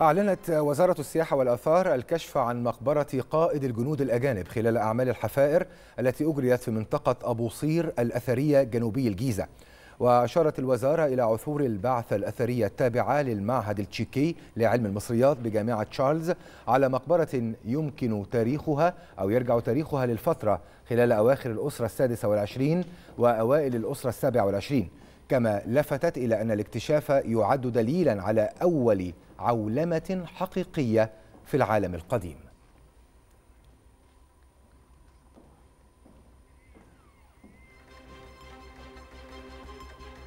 أعلنت وزارة السياحة والآثار الكشف عن مقبرة قائد الجنود الأجانب خلال أعمال الحفائر التي أجريت في منطقة أبو صير الأثرية جنوبي الجيزة وأشارت الوزارة إلى عثور البعثة الأثرية التابعة للمعهد التشيكي لعلم المصريات بجامعة تشارلز على مقبرة يمكن تاريخها أو يرجع تاريخها للفترة خلال أواخر الأسرة السادسة والعشرين وأوائل الأسرة السابعة والعشرين كما لفتت إلى أن الاكتشاف يعد دليلا على أول عولمة حقيقية في العالم القديم